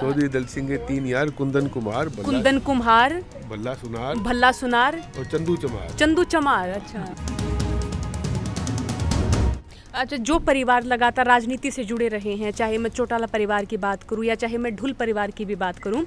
चौधरी दल सिंह के तीन यार कुंदन कुमार कुंदन कुमार भल्ला सुनार भल्ला सुनार और चंदू चमार चंदू चमार अच्छा अच्छा जो परिवार लगातार राजनीति से जुड़े रहे हैं चाहे मैं चौटाला परिवार की बात करूं या चाहे मैं ढुल परिवार की भी बात करूं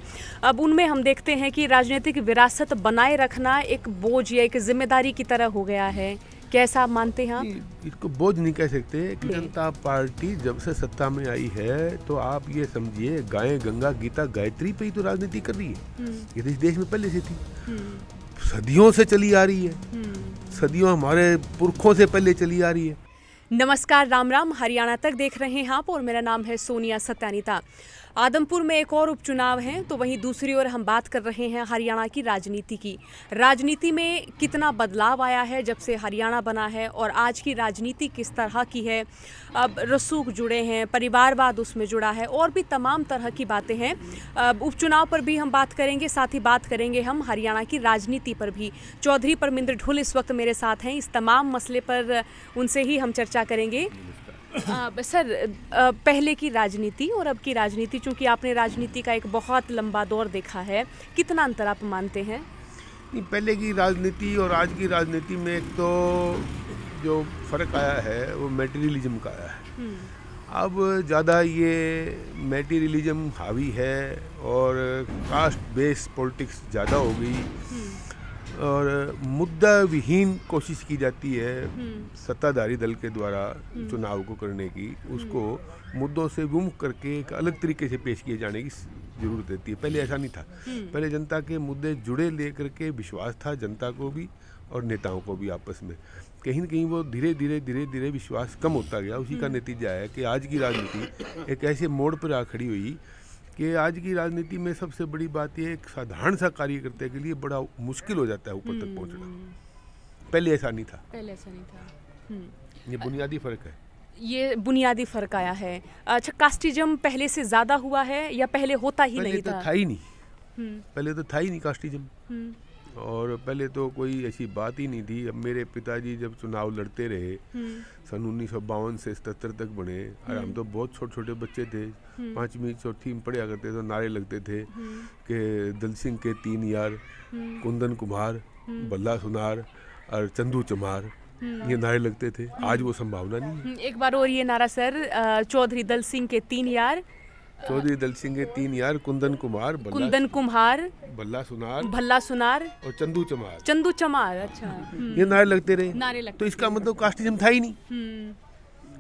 अब उनमें हम देखते हैं कि राजनीतिक विरासत बनाए रखना एक बोझ या एक जिम्मेदारी की तरह हो गया है कैसा आप मानते हैं आप इसको बोझ नहीं कह सकते जनता पार्टी जब से सत्ता में आई है तो आप ये समझिए गाय गंगा गीता गायत्री पे ही तो राजनीति कर रही है हम्म। ये तो इस देश में पहले से थी हम्म। सदियों से चली आ रही है हम्म। सदियों हमारे पुरखों से पहले चली आ रही है नमस्कार राम राम हरियाणा तक देख रहे हैं आप और मेरा नाम है सोनिया सत्यानिता आदमपुर में एक और उपचुनाव है तो वहीं दूसरी ओर हम बात कर रहे हैं हरियाणा की राजनीति की राजनीति में कितना बदलाव आया है जब से हरियाणा बना है और आज की राजनीति किस तरह की है अब रसूख जुड़े हैं परिवारवाद उसमें जुड़ा है और भी तमाम तरह की बातें हैं उपचुनाव पर भी हम बात करेंगे साथ ही बात करेंगे हम हरियाणा की राजनीति पर भी चौधरी परमिंद्र ढुल इस वक्त मेरे साथ हैं इस तमाम मसले पर उनसे ही हम चर्चा करेंगे आ, सर आ, पहले की राजनीति और अब की राजनीति चूंकि आपने राजनीति का एक बहुत लंबा दौर देखा है कितना अंतर आप मानते हैं नहीं पहले की राजनीति और आज की राजनीति में एक तो जो फ़र्क आया है वो मेटेरियलिज्म का आया है हम्म। अब ज़्यादा ये मेटेरियलिज्म हावी है और कास्ट बेस्ड पॉलिटिक्स ज़्यादा हो गई हम्म। और मुद्दा विहीन कोशिश की जाती है हम्म। सत्ताधारी दल के द्वारा हम्म। चुनाव को करने की उसको मुद्दों से विमुख करके एक अलग तरीके से पेश किए जाने की जरूरत रहती है पहले ऐसा नहीं था हम्म। पहले जनता के मुद्दे जुड़े लेकर के विश्वास था जनता को भी और नेताओं को भी आपस में कहीं ना कहीं वो धीरे धीरे धीरे धीरे विश्वास कम होता गया उसी का नतीजा है कि आज की राजनीति एक ऐसे मोड़ पर आ खड़ी हुई कि आज की राजनीति में सबसे बड़ी बात यह एक साधारण सा कार्यकर्ता के लिए बड़ा मुश्किल हो जाता है ऊपर तक हम्म। पहुंचना पहले ऐसा नहीं था पहले ऐसा नहीं था हम्म। ये बुनियादी फर्क है ये बुनियादी फर्क आया है अच्छा कास्टिज्म पहले से ज्यादा हुआ है या पहले होता ही पहले नहीं तो था? था ही नहीं हम्म। पहले तो था ही नहीं कास्टिज्म और पहले तो कोई ऐसी बात ही नहीं थी अब मेरे पिताजी जब चुनाव लड़ते रहे हम्म। सन उन्नीस से सतहत्तर तक बने और हम हम्म। तो बहुत छोटे छोटे बच्चे थे हम्म। पाँचवीं चौथी में पढ़िया करते थे तो नारे लगते थे कि दल सिंह के तीन यार कुंदन कुमार बल्ला सुनार और चंदू चमार ये नारे लगते थे आज वो संभावना नहीं एक बार और ये नारा सर चौधरी दल सिंह के तीन यार चौधरी दल सिंह के तीन यार कुंदन कुमार कुंदन कुमार भल्ला सुनार भल्ला सुनार और चंदू चमार चंदू चमार अच्छा ये नारे लगते रहे नारे लगते तो इसका मतलब कास्टिज्म था ही नहीं हम्म।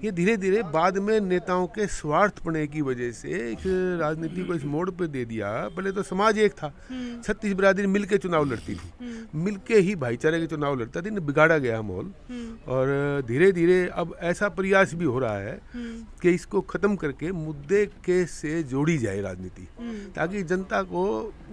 ये धीरे धीरे बाद में नेताओं के स्वार्थपने की वजह से एक राजनीति को इस मोड़ पे दे दिया पहले तो समाज एक था हम्म। छत्तीस बिरादरी मिल के चुनाव लड़ती थी हम्म। मिल के ही भाईचारे के चुनाव लड़ता थी बिगाड़ा गया माहौल हम्म। और धीरे धीरे अब ऐसा प्रयास भी हो रहा है कि इसको ख़त्म करके मुद्दे के से जोड़ी जाए राजनीति ताकि जनता को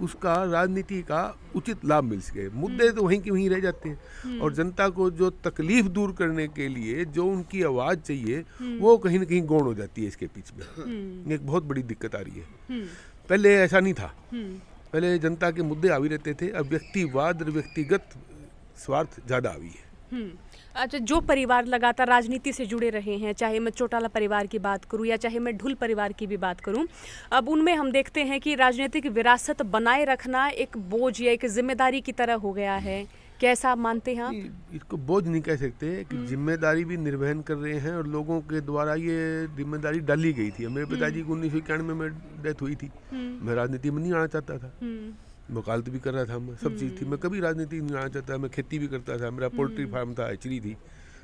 उसका राजनीति का उचित लाभ मिल सके मुद्दे तो वहीं के वहीं रह जाते हैं और जनता को जो तकलीफ दूर करने के लिए जो उनकी आवाज़ चाहिए है हम्म। वो कहीं ना कहीं गौण हो जाती है इसके बीच में हम्म। एक बहुत बड़ी दिक्कत आ रही है हम्म। पहले ऐसा नहीं था पहले जनता के मुद्दे आवी रहते थे अब व्यक्तिवाद और व्यक्तिगत स्वार्थ ज़्यादा आवी है अच्छा जो परिवार लगातार राजनीति से जुड़े रहे हैं चाहे मैं चौटाला परिवार की बात करूं या चाहे मैं ढुल परिवार की भी बात करूं अब उनमें हम देखते हैं कि राजनीतिक विरासत बनाए रखना एक बोझ या एक जिम्मेदारी की तरह हो गया है कैसा आप मानते हैं आप इसको बोझ नहीं कह सकते कि हम्म। जिम्मेदारी भी निर्वहन कर रहे हैं और लोगों के द्वारा ये जिम्मेदारी डाली गई थी मेरे हम्म। पिताजी को उन्नीस सौ इक्यानवे में डेथ हुई थी हम्म। मैं राजनीति में नहीं आना चाहता था वकालत भी कर रहा था मैं सब चीज़ थी मैं कभी राजनीति नहीं आना चाहता मैं खेती भी करता था मेरा पोल्ट्री फार्म था एचरी थी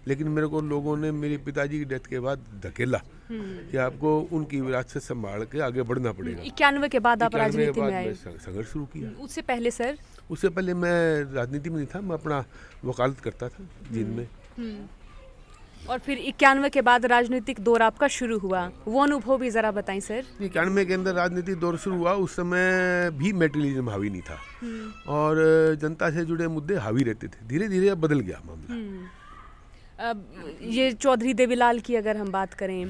लेकिन मेरे को लोगों ने मेरे पिताजी की डेथ के बाद धकेला हम्म। कि आपको उनकी विरासत संभाल के आगे बढ़ना पड़ेगा हम्म, इक्यानवे के बाद आप राजनीति में आए संघर्ष शुरू किया हम्म, उससे पहले सर उससे पहले मैं राजनीति में नहीं था मैं अपना वकालत करता था जिन में और फिर इक्यानवे के बाद राजनीतिक दौर आपका शुरू हुआ वो अनुभव भी जरा बताएं सर इक्यानवे के अंदर राजनीतिक दौर शुरू हुआ उस समय भी मेटरलिज्म हावी नहीं था और जनता से जुड़े मुद्दे हावी रहते थे धीरे धीरे अब बदल गया मामला ये चौधरी देवीलाल की अगर हम बात करें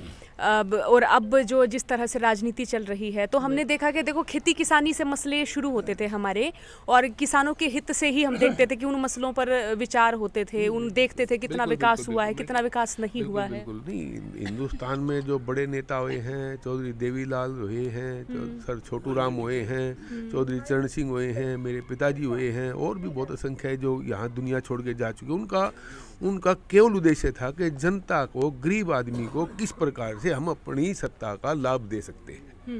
अब और अब जो जिस तरह से राजनीति चल रही है तो हमने देखा कि देखो खेती किसानी से मसले शुरू होते थे हमारे और किसानों के हित से ही हम देखते थे कि उन मसलों पर विचार होते थे उन देखते थे कितना विकास हुआ है कितना विकास नहीं हुआ है नहीं हिंदुस्तान में जो बड़े नेता हुए हैं चौधरी देवीलाल हुए हैं हम्म। सर छोटू राम हुए हैं हम्म। चौधरी चरण सिंह हुए हैं मेरे पिताजी हुए हैं और भी बहुत असंख्य है जो यहाँ दुनिया छोड़ के जा चुके उनका उनका केवल उद्देश्य था कि जनता को गरीब आदमी को किस प्रकार से हम अपनी सत्ता का लाभ दे सकते हैं जो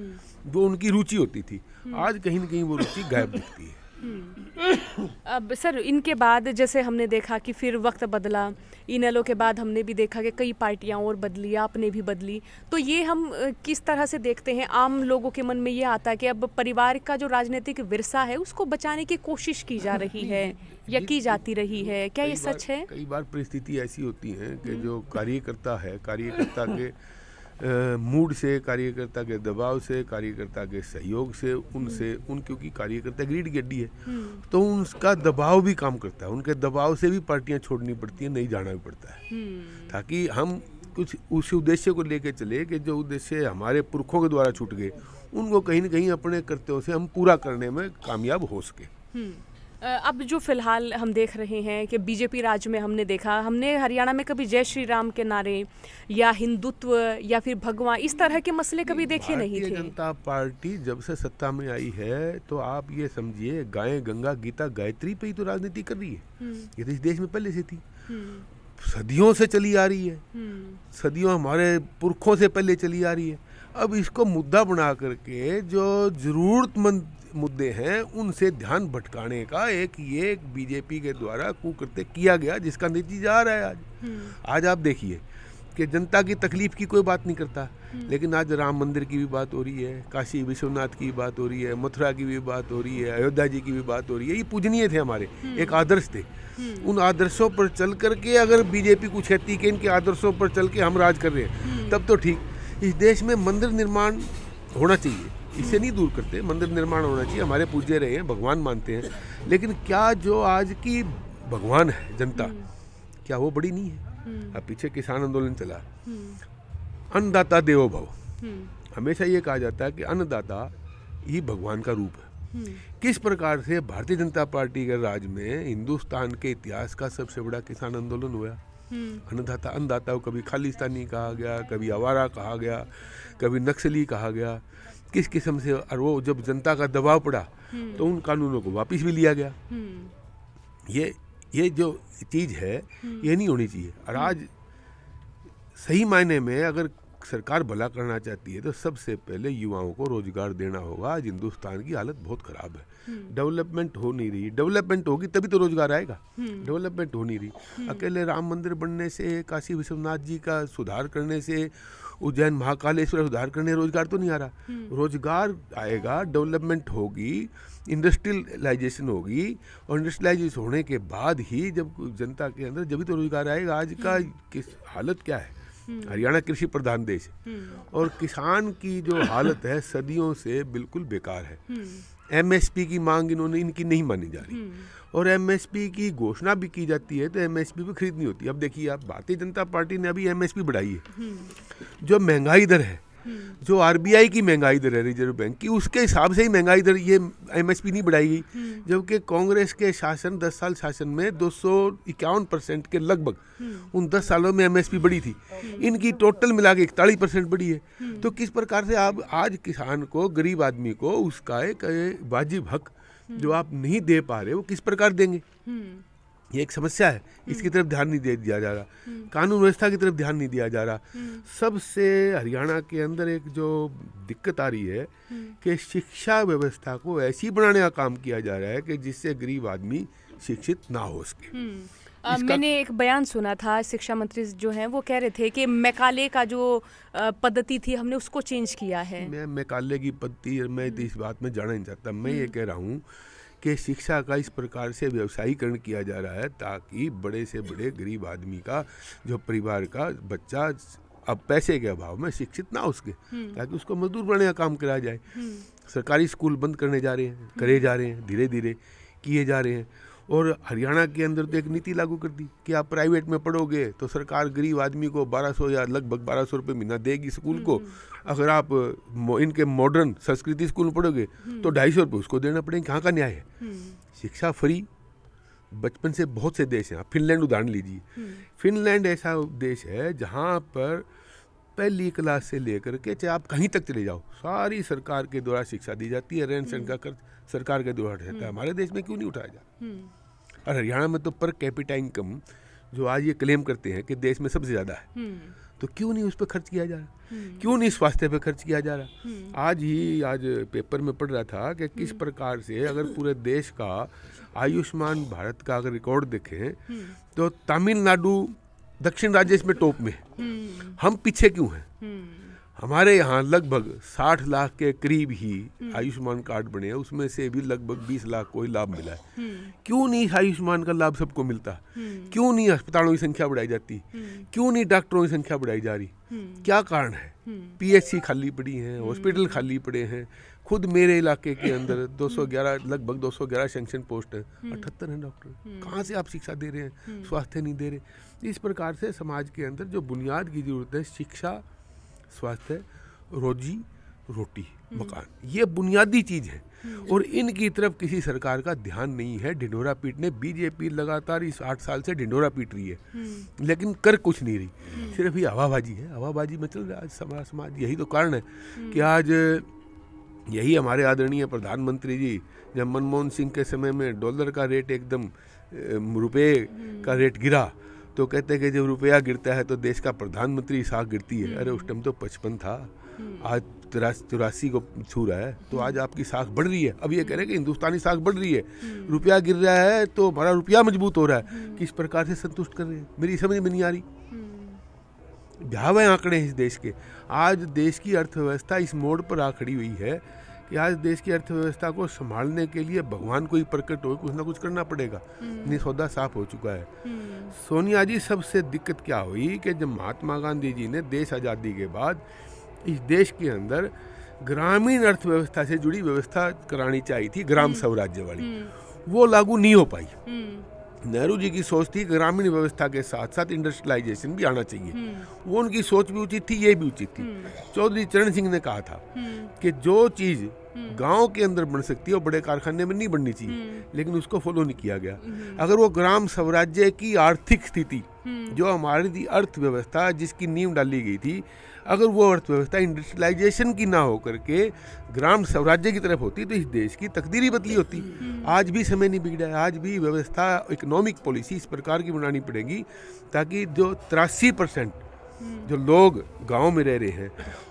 हम्म। उनकी रुचि होती थी हम्म। आज कहीं ना कहीं वो रुचि गायब दिखती है हम्म। अब सर इनके बाद जैसे हमने देखा कि फिर वक्त बदला इन एलो के बाद हमने भी देखा कि कई पार्टियां और बदली आपने भी बदली तो ये हम किस तरह से देखते हैं आम लोगों के मन में ये आता है कि अब परिवार का जो राजनीतिक विरसा है उसको बचाने की कोशिश की जा रही है या की जाती रही है क्या ये सच है कई बार परिस्थिति ऐसी होती है कि हम्म। जो कार्यकर्ता है कार्यकर्ता के मूड से कार्यकर्ता के दबाव से कार्यकर्ता के सहयोग से उनसे हम्म। उन क्योंकि कार्यकर्ता ग्रीड गड्डी है हम्म। तो उनका दबाव भी काम करता है उनके दबाव से भी पार्टियां छोड़नी पड़ती हैं नहीं जाना भी पड़ता है हम्म। ताकि हम कुछ उस उद्देश्य को लेकर चले कि जो उद्देश्य हमारे पुरखों के द्वारा छूट गए उनको कहीं ना कहीं अपने कर्तव्यों से हम पूरा करने में कामयाब हो सके अब जो फिलहाल हम देख रहे हैं कि बीजेपी राज में हमने देखा हमने हरियाणा में कभी जय श्री राम के नारे या हिंदुत्व या फिर भगवान इस तरह के मसले कभी देखे नहीं थे जनता पार्टी जब से सत्ता में आई है तो आप ये समझिए गाय गंगा गीता गायत्री पे ही तो राजनीति कर रही है हम्म। ये तो इस देश में पहले से थी हम्म। सदियों से चली आ रही है हम्म। सदियों हमारे पुरखों से पहले चली आ रही है अब इसको मुद्दा बना करके जो जरूरतमंद मुद्दे हैं उनसे ध्यान भटकाने का एक ये एक बीजेपी के द्वारा कुकृत्य किया गया जिसका नतीजा आ रहा है आज हम्म। आज आप देखिए कि जनता की तकलीफ की कोई बात नहीं करता हम्म। लेकिन आज राम मंदिर की भी बात हो रही है काशी विश्वनाथ की बात हो रही है मथुरा की भी बात हो रही है अयोध्या जी की भी बात हो रही है ये पूजनीय थे हमारे हम्म। एक आदर्श थे उन आदर्शों पर चल करके अगर बीजेपी कुछ है कि इनके आदर्शों पर चल के हम राज कर रहे हैं तब तो ठीक इस देश में मंदिर निर्माण होना चाहिए इसे नहीं दूर करते मंदिर निर्माण होना चाहिए हमारे पूज्य रहे हैं भगवान मानते हैं लेकिन क्या जो आज की भगवान है जनता हम्म। क्या वो बड़ी नहीं है अब हम्म। पीछे किसान आंदोलन चला हम्म। अन्नदाता देवो भव हमेशा ये कहा जाता है कि अन्नदाता ही भगवान का रूप है किस प्रकार से भारतीय जनता पार्टी के राज में हिंदुस्तान के इतिहास का सबसे बड़ा किसान आंदोलन हुआ अन्नदाता अन्नदाता को कभी खालिस्तानी कहा गया कभी आवारा कहा गया कभी नक्सली कहा गया किस किस्म से और वो जब जनता का दबाव पड़ा हम्म। तो उन कानूनों को वापस भी लिया गया हम्म। ये ये जो चीज़ है ये हम्म। नहीं होनी चाहिए और आज सही मायने में अगर सरकार भला करना चाहती है तो सबसे पहले युवाओं को रोजगार देना होगा आज हिंदुस्तान की हालत बहुत ख़राब है हम्म। डेवलपमेंट हो नहीं रही डेवलपमेंट होगी तभी तो रोजगार आएगा हम्म। डेवलपमेंट हो नहीं रही हम्म। अकेले राम मंदिर बनने से काशी विश्वनाथ जी का सुधार करने से उज्जैन महाकालेश्वर सुधार करने रोजगार तो नहीं आ रहा रोजगार आएगा डेवलपमेंट होगी इंडस्ट्रियलाइजेशन होगी और इंडस्ट्रियलाइजेशन होने के बाद ही जब जनता के अंदर जब भी तो रोजगार आएगा आज का किस हालत क्या है हम्म। हरियाणा कृषि प्रधान देश है हम्म। और किसान की जो हालत है सदियों से बिल्कुल बेकार है हम्म। एमएसपी की मांग इन्होंने इनकी नहीं मानी जा रही और एमएसपी की घोषणा भी की जाती है तो एमएसपी भी खरीदनी होती है अब देखिए आप भारतीय जनता पार्टी ने अभी एमएसपी बढ़ाई है जो महंगाई दर है जो आरबीआई की महंगाई दर है रिजर्व बैंक की उसके हिसाब से ही महंगाई दर ये एमएसपी नहीं बढ़ाई गई हम्म। जबकि कांग्रेस के शासन दस साल शासन में दो परसेंट के लगभग हम्म। उन दस सालों में एमएसपी बढ़ी थी हम्म। इनकी टोटल मिला के इकतालीस परसेंट बढ़ी है तो किस प्रकार से आप आज किसान को गरीब आदमी को उसका एक वाजिब हक जो आप नहीं दे पा रहे वो किस प्रकार देंगे ये एक समस्या है इसकी तरफ ध्यान नहीं दे दिया जा रहा कानून व्यवस्था की तरफ ध्यान नहीं दिया जा रहा सबसे हरियाणा के अंदर एक जो दिक्कत आ रही है कि शिक्षा व्यवस्था को ऐसी बनाने का काम किया जा रहा है कि जिससे गरीब आदमी शिक्षित ना हो सके हम्म। मैंने एक बयान सुना था शिक्षा मंत्री जो हैं वो कह रहे थे कि मैकाले का जो पद्धति थी हमने उसको चेंज किया है मैं मैकाले की पद्धति मैं इस बात में जाना नहीं चाहता मैं ये हम्म। कह रहा हूँ कि शिक्षा का इस प्रकार से व्यवसायीकरण किया जा रहा है ताकि बड़े से बड़े गरीब आदमी का जो परिवार का बच्चा अब पैसे के अभाव में शिक्षित ना हो हम्म। ताकि उसको मजदूर बने का काम कराया जाए हम्म। सरकारी स्कूल बंद करने जा रहे हैं करे जा रहे हैं धीरे धीरे किए जा रहे हैं और हरियाणा के अंदर तो एक नीति लागू कर दी कि आप प्राइवेट में पढ़ोगे तो सरकार गरीब आदमी को 1200 या लगभग 1200 सौ रुपये महीना देगी स्कूल को हम्म। अगर आप इनके मॉडर्न संस्कृति स्कूल में पढ़ोगे हम्म। तो ढाई सौ रुपये उसको देना पड़ेगा कहाँ का न्याय है हम्म। शिक्षा फ्री बचपन से बहुत से देश हैं आप फिनलैंड उदाहरण लीजिए फिनलैंड ऐसा देश है जहाँ पर पहली क्लास से लेकर के चाहे आप कहीं तक चले जाओ सारी सरकार के द्वारा शिक्षा दी जाती है रहन सहन का खर्च सरकार के द्वारा रहता है हम्म। हमारे देश में क्यों नहीं उठाया जाता हम्म। और हरियाणा में तो पर कैपिटा इनकम जो आज ये क्लेम करते हैं कि देश में सबसे ज़्यादा है हम्म। तो क्यों नहीं उस पर खर्च किया जा रहा क्यों नहीं स्वास्थ्य पर खर्च किया जा रहा आज ही आज पेपर में पढ़ रहा था कि किस प्रकार से अगर पूरे देश का आयुष्मान भारत का अगर रिकॉर्ड देखें तो तमिलनाडु दक्षिण राज्य इसमें टॉप में है हम्म। हम पीछे क्यों हैं हम्म। हमारे यहाँ लगभग साठ लाख के करीब ही आयुष्मान कार्ड बने हैं उसमें से भी लगभग बीस लाख को ही लाभ मिला है हम्म। क्यों नहीं आयुष्मान का लाभ सबको मिलता क्यों नहीं अस्पतालों की संख्या बढ़ाई जाती क्यों नहीं डॉक्टरों की संख्या बढ़ाई जा रही क्या कारण है पीएचसी खाली पड़ी हैं हॉस्पिटल खाली पड़े हैं खुद मेरे इलाके के अंदर 211 लगभग 211 सेंक्शन पोस्ट है अठहत्तर हैं डॉक्टर हम्म। कहाँ से आप शिक्षा दे रहे हैं हम्म। स्वास्थ्य नहीं दे रहे इस प्रकार से समाज के अंदर जो बुनियाद की जरूरत है शिक्षा स्वास्थ्य रोजी रोटी हम्म। मकान ये बुनियादी चीज़ है और इनकी तरफ किसी सरकार का ध्यान नहीं है ढिंडोरा पीटने बीजेपी लगातार इस आठ साल से ढिंडोरा पीट रही है लेकिन कर कुछ नहीं रही सिर्फ ये हवाबाजी है हवाबाजी में मतलब चल रहा है आज समाज समाज यही तो कारण है कि आज यही हमारे आदरणीय प्रधानमंत्री जी जब मनमोहन सिंह के समय में डॉलर का रेट एकदम रुपये का रेट हम्म। गिरा तो कहते हैं कि जब रुपया गिरता है तो देश का प्रधानमंत्री साख गिरती है अरे उस टाइम हम्म। तो पचपन था हम्म। आज तिरासी को छू रहा है तो आज आपकी साख बढ़ रही है अब ये कह रहे हैं कि हिंदुस्तानी साख बढ़ रही है रुपया गिर रहा है तो हमारा रुपया मजबूत हो रहा है किस प्रकार से संतुष्ट कर रहे हैं मेरी समझ में नहीं आ रही भयावह आंकड़े हैं इस देश के आज देश की अर्थव्यवस्था इस मोड़ पर आ खड़ी हुई है कि आज देश की अर्थव्यवस्था को संभालने के लिए भगवान को ही प्रकट हो कुछ ना कुछ करना पड़ेगा हम्म। सौदा साफ हो चुका है हम्म। सोनिया जी सबसे दिक्कत क्या हुई कि जब महात्मा गांधी जी ने देश आज़ादी के बाद इस देश के अंदर ग्रामीण अर्थव्यवस्था से जुड़ी व्यवस्था करानी चाहिए थी ग्राम हम्म। स्वराज्य वाली वो लागू नहीं हो पाई नेहरू जी की सोच थी ग्रामीण व्यवस्था के साथ साथ इंडस्ट्रियलाइजेशन भी आना चाहिए हम्म। वो उनकी सोच भी उचित थी ये भी उचित थी हम्म। चौधरी चरण सिंह ने कहा था हम्म। कि जो चीज़ गांव के अंदर बन सकती है और बड़े कारखाने में नहीं बननी चाहिए लेकिन उसको फॉलो नहीं किया गया अगर वो ग्राम स्वराज्य की आर्थिक स्थिति जो हमारी अर्थव्यवस्था जिसकी नींव डाली गई थी अगर वो अर्थव्यवस्था इंडस्ट्रियलाइजेशन की ना हो करके ग्राम स्वराज्य की तरफ होती तो इस देश की तकदीर ही बदली होती आज भी समय नहीं बिगड़ा है आज भी व्यवस्था इकोनॉमिक पॉलिसी इस प्रकार की बनानी पड़ेगी ताकि जो तिरासी परसेंट जो लोग गांव में रह रहे हैं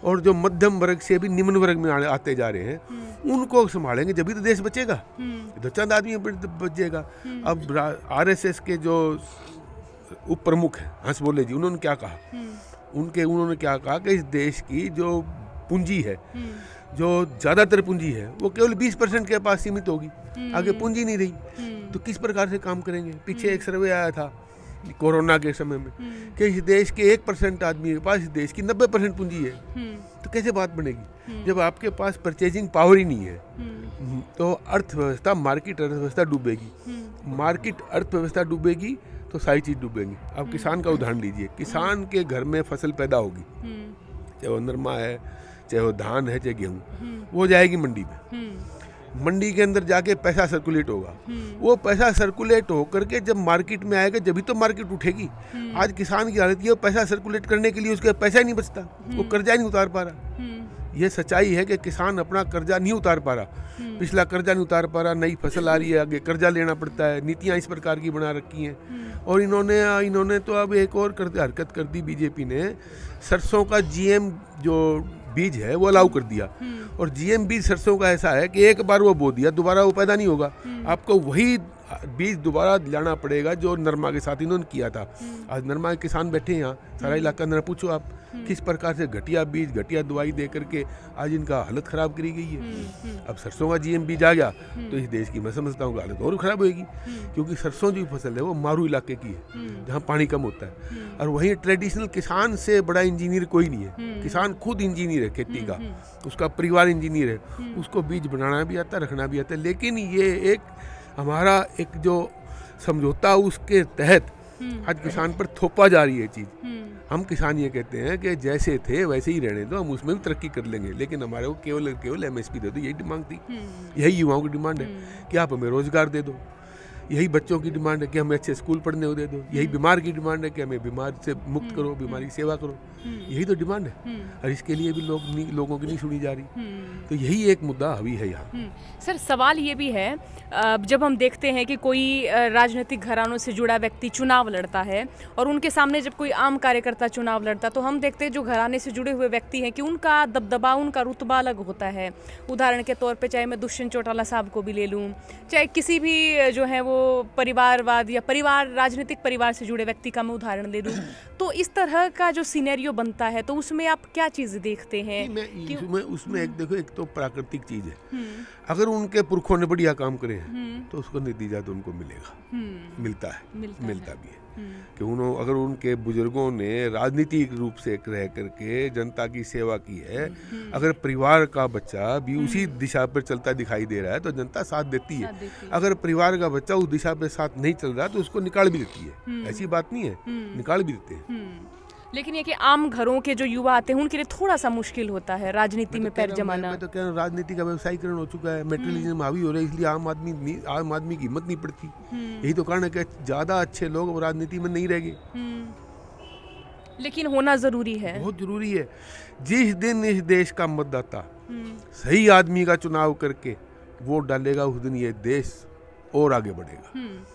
और जो मध्यम वर्ग से भी निम्न वर्ग में आते जा रहे हैं उनको संभालेंगे जब भी तो देश बचेगा दो तो चंद आदमी तो बचेगा अब आरएसएस के जो उप प्रमुख हैं हंस बोले जी उन्होंने क्या कहा उनके उन्होंने क्या कहा कि इस देश की जो पूंजी है हम्म। जो ज़्यादातर पूंजी है वो केवल 20 परसेंट के पास सीमित होगी हम्म। आगे पूंजी नहीं रही हम्म। तो किस प्रकार से काम करेंगे पीछे एक सर्वे आया था कोरोना के समय में कि इस देश के एक परसेंट आदमी के पास इस देश की नब्बे परसेंट पूंजी है तो कैसे बात बनेगी जब आपके पास परचेजिंग पावर ही नहीं है तो अर्थव्यवस्था मार्केट अर्थव्यवस्था डूबेगी मार्केट अर्थव्यवस्था डूबेगी तो सारी चीज़ डूबेंगी अब हम्म। किसान का उदाहरण लीजिए हम्म। किसान के घर में फसल पैदा होगी हम्म। चाहे वो नरमा है चाहे वो धान है चाहे गेहूँ वो जाएगी मंडी में मंडी के अंदर जाके पैसा सर्कुलेट होगा वो पैसा सर्कुलेट होकर के जब मार्केट में आएगा जब भी तो मार्केट उठेगी आज किसान की हालत ये पैसा सर्कुलेट करने के लिए उसके पैसा ही नहीं बचता वो कर्जा नहीं उतार पा रहा ये सच्चाई है कि किसान अपना कर्जा नहीं उतार पा रहा हम्म। पिछला कर्जा नहीं उतार पा रहा नई फसल आ रही है आगे कर्जा लेना पड़ता है नीतियाँ इस प्रकार की बना रखी हैं हम्म। और इन्होंने इन्होंने तो अब एक और कर, हरकत कर दी बीजेपी ने सरसों का जीएम जो बीज है वो अलाउ कर दिया हम्म। और जीएम बीज सरसों का ऐसा है कि एक बार वो बो दिया दोबारा वो पैदा नहीं होगा आपको वही बीज दोबारा लाना पड़ेगा जो नरमा के साथ इन्होंने किया था हम्म। आज नरमा के किसान बैठे यहाँ सारा हम्म। इलाका नरा पूछो आप हम्म। किस प्रकार से घटिया बीज घटिया दवाई दे करके आज इनका हालत ख़राब करी गई है अब सरसों का जीएम बीज आ गया तो इस देश की मैं समझता हूँ हालत और ख़राब होगी क्योंकि सरसों जो फसल है वो मारू इलाके की है जहाँ पानी कम होता है और वहीं ट्रेडिशनल किसान से बड़ा इंजीनियर कोई नहीं है किसान खुद इंजीनियर है खेती का उसका परिवार इंजीनियर है उसको बीज बनाना भी आता रखना भी आता लेकिन ये एक हमारा एक जो समझौता उसके तहत हम्म। आज किसान पर थोपा जा रही है चीज़ हम्म। हम किसान ये कहते हैं कि जैसे थे वैसे ही रहने दो हम उसमें भी तरक्की कर लेंगे लेकिन हमारे को केवल केवल एम दे दो यही डिमांड थी हम्म। यही युवाओं की डिमांड है कि आप हमें रोज़गार दे दो यही बच्चों की डिमांड है कि हमें अच्छे स्कूल पढ़ने को दे दो यही बीमार की डिमांड है कि हमें बीमार से मुक्त करो बीमारी की सेवा करो यही तो डिमांड है और इसके लिए भी लोग लोगों की नहीं सुनी जा रही तो यही एक मुद्दा अभी है यहाँ सर सवाल ये भी है जब हम देखते हैं कि कोई राजनीतिक घरानों से जुड़ा व्यक्ति चुनाव लड़ता है और उनके सामने जब कोई आम कार्यकर्ता चुनाव लड़ता है तो हम देखते हैं जो घराने से जुड़े हुए व्यक्ति हैं कि उनका दबदबा उनका रुतबा अलग होता है उदाहरण के तौर पर चाहे मैं दुष्यंत चौटाला साहब को भी ले लूँ चाहे किसी भी जो है वो परिवारवाद या परिवार राजनीतिक परिवार से जुड़े व्यक्ति का मैं उदाहरण ले लूँ तो इस तरह का जो सीनेरियो बनता है तो उसमें आप क्या चीज़ देखते हैं मैं, उसमें एक देखो एक तो प्राकृतिक चीज़ है हम्म। अगर उनके पुरखों ने बढ़िया काम करे हैं तो उसको नतीजा तो उनको मिलेगा हम्म। मिलता है मिलता, मिलता है। भी है हम्म। कि उन्होंने अगर उनके बुजुर्गों ने राजनीतिक रूप से रह करके जनता की सेवा की है हम्म। अगर परिवार का बच्चा भी उसी दिशा पर चलता दिखाई दे रहा है तो जनता साथ देती है अगर परिवार का बच्चा उस दिशा पर साथ नहीं चल रहा तो उसको निकाल भी देती है ऐसी बात नहीं है निकाल भी देते हैं लेकिन ये कि आम घरों के जो युवा आते हैं उनके लिए थोड़ा सा मुश्किल होता है राजनीति तो में पैर जमाना तो कह राजनीति का व्यवसायीकरण हो चुका है मेटेरियलिज्म हावी हो रहा है इसलिए आम आदमी आम आदमी की हिम्मत नहीं पड़ती हम्म। यही तो कारण है कि ज्यादा अच्छे लोग राजनीति में नहीं रह गए हम्म। लेकिन होना जरूरी है बहुत जरूरी है जिस दिन इस देश का मतदाता हम्म। सही आदमी का चुनाव करके वोट डालेगा उस दिन ये देश और आगे बढ़ेगा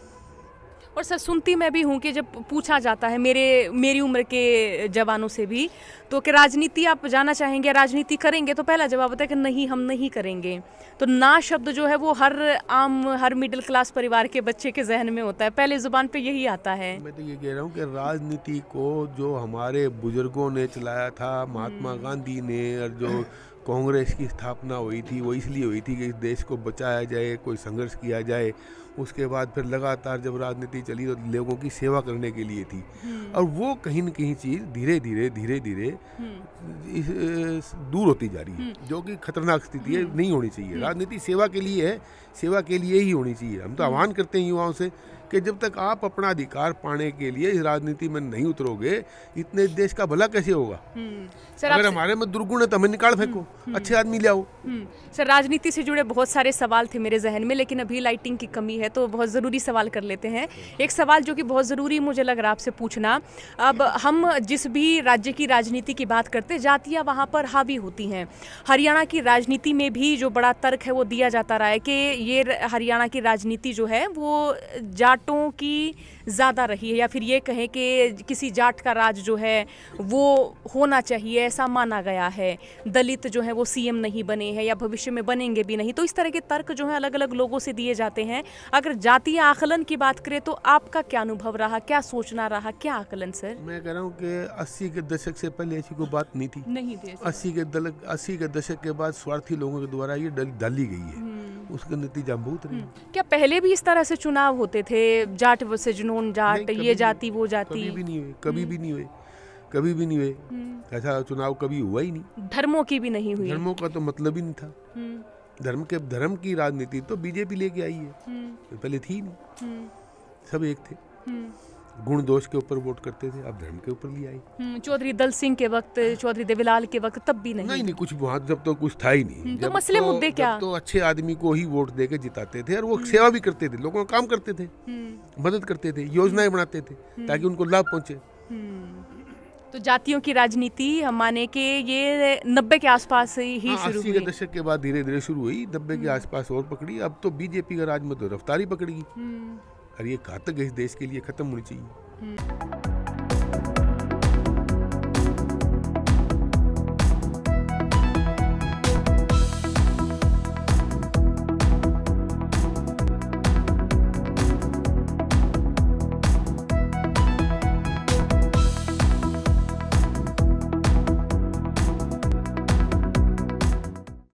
और सर सुनती मैं भी हूँ कि जब पूछा जाता है मेरे मेरी उम्र के जवानों से भी तो कि राजनीति आप जाना चाहेंगे राजनीति करेंगे तो पहला जवाब होता है कि नहीं हम नहीं करेंगे तो ना शब्द जो है वो हर आम हर मिडिल क्लास परिवार के बच्चे के जहन में होता है पहले ज़ुबान पर यही आता है मैं तो ये कह रहा हूँ कि राजनीति को जो हमारे बुजुर्गों ने चलाया था महात्मा हम्म। गांधी ने और जो कांग्रेस की स्थापना हुई थी वो इसलिए हुई थी कि इस देश को बचाया जाए कोई संघर्ष किया जाए उसके बाद फिर लगातार जब राजनीति चली तो लोगों की सेवा करने के लिए थी हम्म। और वो कहीं ना कहीं चीज़ धीरे धीरे धीरे धीरे हम्म। दूर होती जा रही है हम्म। जो कि खतरनाक स्थिति है नहीं होनी चाहिए राजनीति सेवा के लिए है सेवा के लिए ही होनी चाहिए हम तो आह्वान करते हैं युवाओं से कि जब तक आप अपना अधिकार पाने के लिए इस राजनीति में नहीं उतरोगे इतने देश का भला कैसे होगा हम्म, सर अगर हमारे में दुर्गुण है तो हमें निकाल फेंको हम्म, हम्म। अच्छे आदमी ले आओ सर राजनीति से जुड़े बहुत सारे सवाल थे मेरे जहन में लेकिन अभी लाइटिंग की कमी है तो बहुत ज़रूरी सवाल कर लेते हैं एक सवाल जो कि बहुत ज़रूरी मुझे लग रहा है आपसे पूछना अब हम जिस भी राज्य की राजनीति की बात करते जातियाँ वहाँ पर हावी होती हैं हरियाणा की राजनीति में भी जो बड़ा तर्क है वो दिया जाता रहा है कि ये हरियाणा की राजनीति जो है वो जाट घाटों की ज़्यादा रही है या फिर ये कहें कि किसी जाट का राज जो है वो होना चाहिए ऐसा माना गया है दलित जो है वो सीएम नहीं बने हैं या भविष्य में बनेंगे भी नहीं तो इस तरह के तर्क जो है अलग अलग लोगों से दिए जाते हैं अगर जातीय आकलन की बात करें तो आपका क्या अनुभव रहा क्या सोचना रहा क्या आकलन सर मैं कह रहा हूँ कि अस्सी के दशक से पहले ऐसी कोई बात नहीं थी नहीं थी अस्सी के दलक अस्सी के दशक के बाद स्वार्थी लोगों के द्वारा ये डाली गई है हम्म। उसका नतीजा बहुत हम्म। क्या पहले भी इस तरह से चुनाव होते थे जाट से कौन जाट ये जाति वो जाति कभी हम्म। भी नहीं हुई कभी भी नहीं हुए कभी भी नहीं हुए हम्म। ऐसा चुनाव कभी हुआ ही नहीं धर्मों की भी नहीं हुई धर्मों का तो मतलब ही नहीं था हम्म। धर्म के धर्म की राजनीति तो बीजेपी लेके आई है पहले थी नहीं सब एक थे गुण दोष के ऊपर वोट करते थे अब धर्म के ऊपर भी आई हम्म, चौधरी दल सिंह के वक्त चौधरी देवीलाल के वक्त तब भी नहीं नहीं, नहीं कुछ वहाँ जब तो कुछ था ही नहीं हम्म, तो मसले तो, मुद्दे क्या तो अच्छे आदमी को ही वोट दे के जिताते थे और वो सेवा भी करते थे लोगों का काम करते थे हम्म। मदद करते थे योजनाएं बनाते थे ताकि उनको लाभ पहुँचे तो जातियों की राजनीति हम माने के ये नब्बे के आसपास ही हाँ, शुरू हुई के दशक के बाद धीरे धीरे शुरू हुई नब्बे के आसपास और पकड़ी अब तो बीजेपी का राज में तो रफ्तारी पकड़ेगी और ये घातक इस देश के लिए खत्म होनी चाहिए हम्म।